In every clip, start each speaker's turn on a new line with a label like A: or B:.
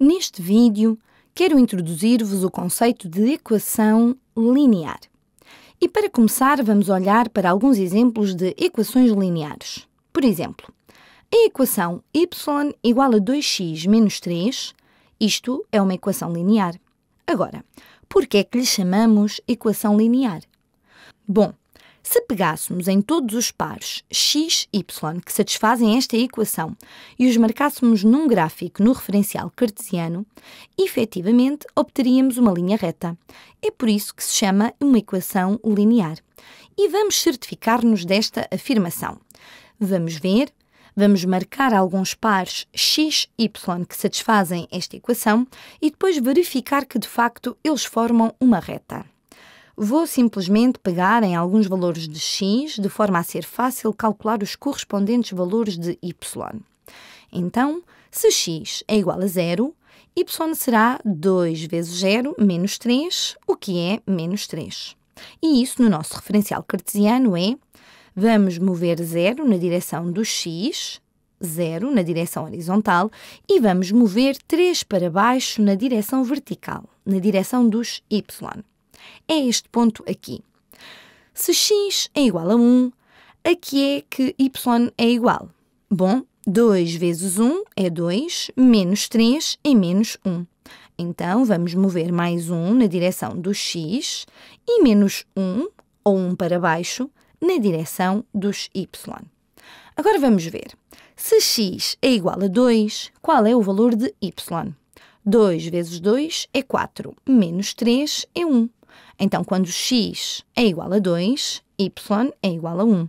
A: Neste vídeo, quero introduzir-vos o conceito de equação linear. E para começar, vamos olhar para alguns exemplos de equações lineares. Por exemplo, a equação y igual a 2x menos 3, isto é uma equação linear. Agora, por que é que lhe chamamos equação linear? Bom, se pegássemos em todos os pares x, y que satisfazem esta equação e os marcássemos num gráfico no referencial cartesiano, efetivamente obteríamos uma linha reta. É por isso que se chama uma equação linear. E vamos certificar-nos desta afirmação. Vamos ver vamos marcar alguns pares x, y que satisfazem esta equação e depois verificar que de facto eles formam uma reta. Vou simplesmente pegar em alguns valores de x, de forma a ser fácil calcular os correspondentes valores de y. Então, se x é igual a zero, y será 2 vezes 0 menos 3, o que é menos 3. E isso no nosso referencial cartesiano é vamos mover zero na direção do x, zero na direção horizontal, e vamos mover 3 para baixo na direção vertical, na direção dos y. É este ponto aqui. Se x é igual a 1, a que é que y é igual? Bom, 2 vezes 1 é 2, menos 3 é menos 1. Então, vamos mover mais 1 na direção do x e menos 1, ou 1 para baixo, na direção dos y. Agora vamos ver. Se x é igual a 2, qual é o valor de y? 2 vezes 2 é 4, menos 3 é 1. Então, quando x é igual a 2, y é igual a 1. E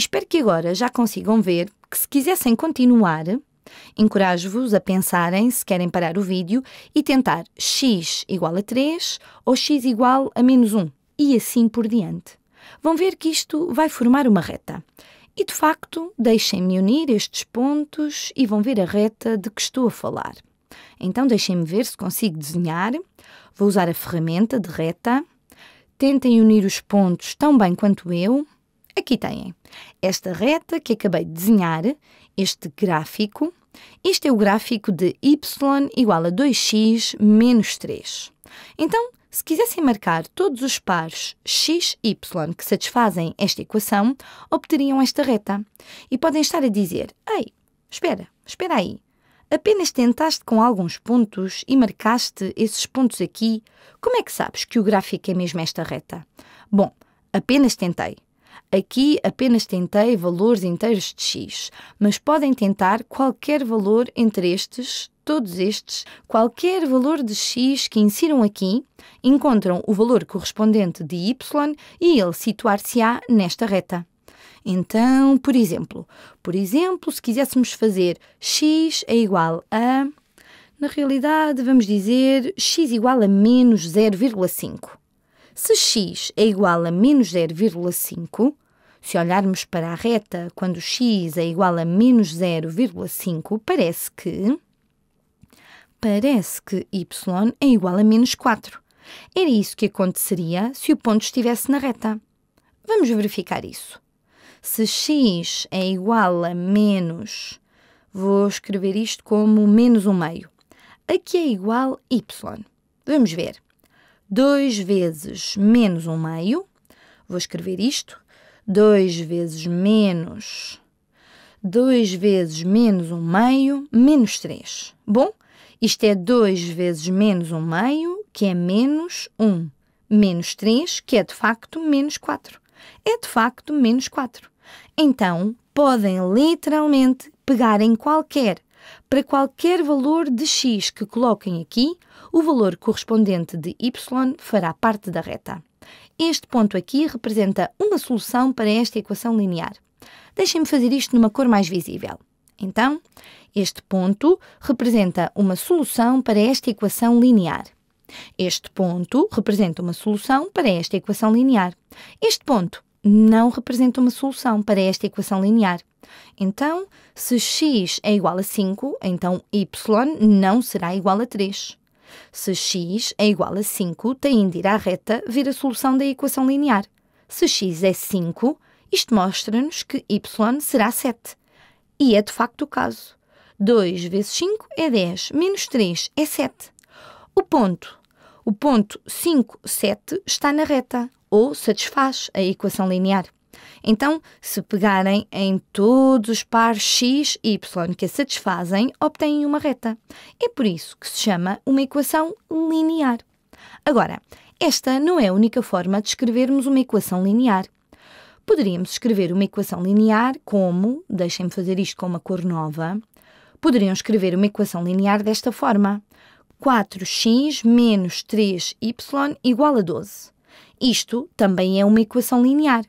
A: espero que agora já consigam ver que se quisessem continuar, encorajo-vos a pensarem se querem parar o vídeo e tentar x igual a 3 ou x igual a menos 1 e assim por diante. Vão ver que isto vai formar uma reta. E de facto, deixem-me unir estes pontos e vão ver a reta de que estou a falar. Então deixem-me ver se consigo desenhar. Vou usar a ferramenta de reta tentem unir os pontos tão bem quanto eu, aqui têm esta reta que acabei de desenhar, este gráfico. Este é o gráfico de y igual a 2x menos 3. Então, se quisessem marcar todos os pares x e y que satisfazem esta equação, obteriam esta reta. E podem estar a dizer: Ei, espera, espera aí. Apenas tentaste com alguns pontos e marcaste esses pontos aqui. Como é que sabes que o gráfico é mesmo esta reta? Bom, apenas tentei. Aqui apenas tentei valores inteiros de x, mas podem tentar qualquer valor entre estes, todos estes, qualquer valor de x que insiram aqui, encontram o valor correspondente de y e ele situar-se-á nesta reta. Então, por exemplo, por exemplo, se quiséssemos fazer x é igual a na realidade, vamos dizer x igual a menos 0,5. Se x é igual a menos 0,5, se olharmos para a reta quando x é igual a menos 0,5, parece que. Parece que y é igual a menos 4. Era isso que aconteceria se o ponto estivesse na reta. Vamos verificar isso. Se x é igual a menos, vou escrever isto como menos 1 meio. Aqui é igual y. Vamos ver. 2 vezes menos 1 meio, vou escrever isto, 2 vezes menos 2 vezes menos 1 meio, menos 3. Bom, isto é 2 vezes menos 1 meio, que é menos 1. Menos 3, que é de facto menos 4. É de facto menos 4. Então, podem literalmente pegar em qualquer, para qualquer valor de x que coloquem aqui, o valor correspondente de y fará parte da reta. Este ponto aqui representa uma solução para esta equação linear. Deixem-me fazer isto numa cor mais visível. Então, este ponto representa uma solução para esta equação linear. Este ponto representa uma solução para esta equação linear. Este ponto não representa uma solução para esta equação linear. Então, se x é igual a 5, então y não será igual a 3. Se x é igual a 5, tem de ir à reta ver a solução da equação linear. Se x é 5, isto mostra-nos que y será 7. E é de facto o caso. 2 vezes 5 é 10, menos 3 é 7. O ponto. O ponto 5, 7 está na reta, ou satisfaz a equação linear. Então, se pegarem em todos os pares x e y que a satisfazem, obtêm uma reta. É por isso que se chama uma equação linear. Agora, esta não é a única forma de escrevermos uma equação linear. Poderíamos escrever uma equação linear como, deixem-me fazer isto com uma cor nova, poderiam escrever uma equação linear desta forma. 4x menos 3y igual a 12. Isto também é uma equação linear.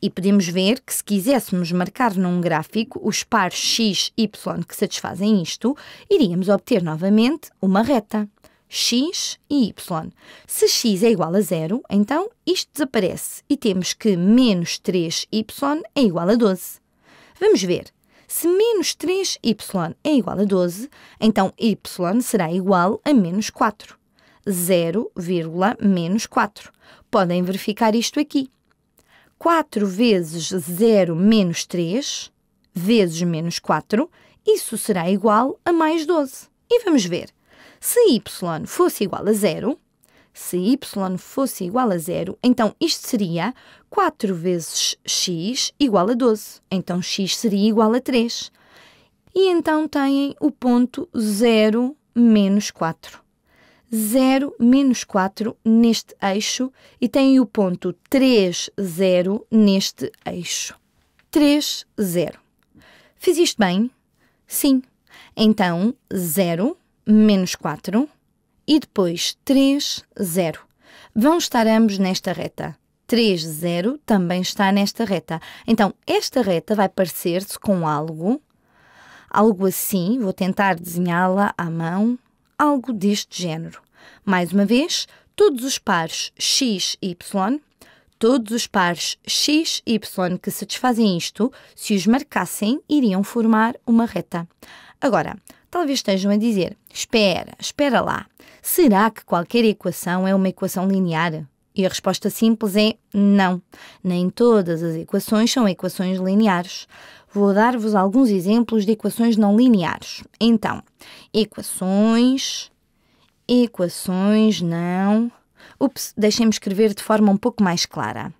A: E podemos ver que se quiséssemos marcar num gráfico os pares x e y que satisfazem isto, iríamos obter novamente uma reta x e y. Se x é igual a zero, então isto desaparece e temos que menos 3y é igual a 12. Vamos ver. Se menos 3y é igual a 12, então y será igual a menos 4. 0, menos 4 podem verificar isto aqui. 4 vezes 0 menos 3, vezes menos 4, isso será igual a mais 12. E vamos ver. Se y fosse igual a 0, se y fosse igual a 0, então isto seria 4 vezes x igual a 12. Então x seria igual a 3. E então têm o ponto 0 menos 4. 0, menos 4 neste eixo e tem o ponto 3, 0 neste eixo. 3, 0. Fiz isto bem? Sim. Então, 0, menos 4 e depois 3, 0. Vão estar ambos nesta reta. 3, 0 também está nesta reta. Então, esta reta vai parecer-se com algo, algo assim, vou tentar desenhá-la à mão, algo deste género. Mais uma vez, todos os pares x e y, todos os pares x e y que satisfazem isto, se os marcassem, iriam formar uma reta. Agora, talvez estejam a dizer: espera, espera lá, será que qualquer equação é uma equação linear? E a resposta simples é não. Nem todas as equações são equações lineares. Vou dar-vos alguns exemplos de equações não lineares. Então, equações Equações, não. Ups, deixem-me escrever de forma um pouco mais clara.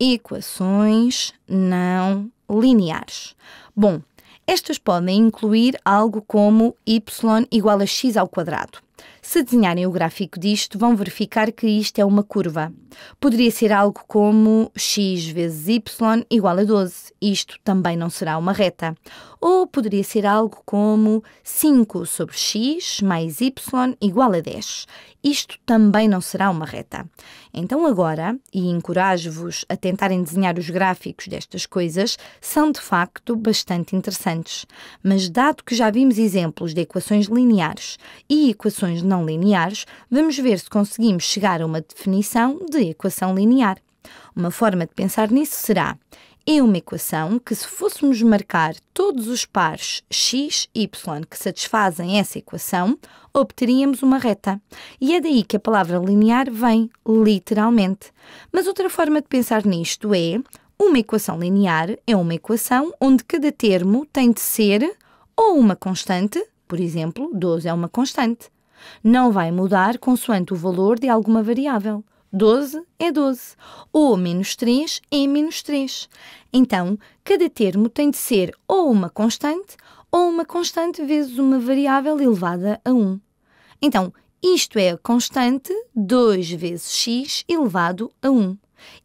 A: Equações não lineares. Bom, estas podem incluir algo como y igual a x ao quadrado. Se desenharem o gráfico disto, vão verificar que isto é uma curva. Poderia ser algo como x vezes y igual a 12. Isto também não será uma reta. Ou poderia ser algo como 5 sobre x mais y igual a 10. Isto também não será uma reta. Então agora, e encorajo-vos a tentarem desenhar os gráficos destas coisas, são de facto bastante interessantes. Mas dado que já vimos exemplos de equações lineares e equações não não lineares, vamos ver se conseguimos chegar a uma definição de equação linear. Uma forma de pensar nisso será: é uma equação que, se fôssemos marcar todos os pares x, y que satisfazem essa equação, obteríamos uma reta. E é daí que a palavra linear vem, literalmente. Mas outra forma de pensar nisto é: uma equação linear é uma equação onde cada termo tem de ser ou uma constante, por exemplo, 12 é uma constante, não vai mudar consoante o valor de alguma variável. 12 é 12, ou menos 3 é menos 3. Então, cada termo tem de ser ou uma constante ou uma constante vezes uma variável elevada a 1. Então, isto é a constante 2 vezes x elevado a 1.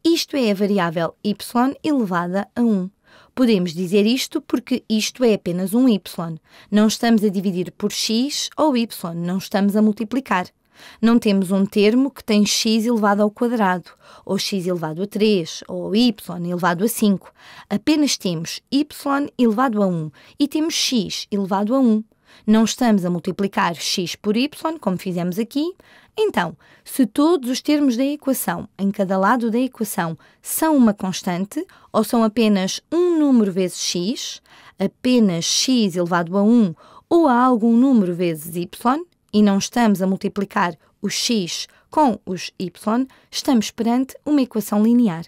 A: Isto é a variável y elevada a 1. Podemos dizer isto porque isto é apenas um y. Não estamos a dividir por x ou y, não estamos a multiplicar. Não temos um termo que tem x elevado ao quadrado, ou x elevado a 3, ou y elevado a 5. Apenas temos y elevado a 1 e temos x elevado a 1. Não estamos a multiplicar x por y, como fizemos aqui. Então, se todos os termos da equação, em cada lado da equação, são uma constante, ou são apenas um número vezes x, apenas x elevado a 1, ou a algum número vezes y, e não estamos a multiplicar o x com os y, estamos perante uma equação linear.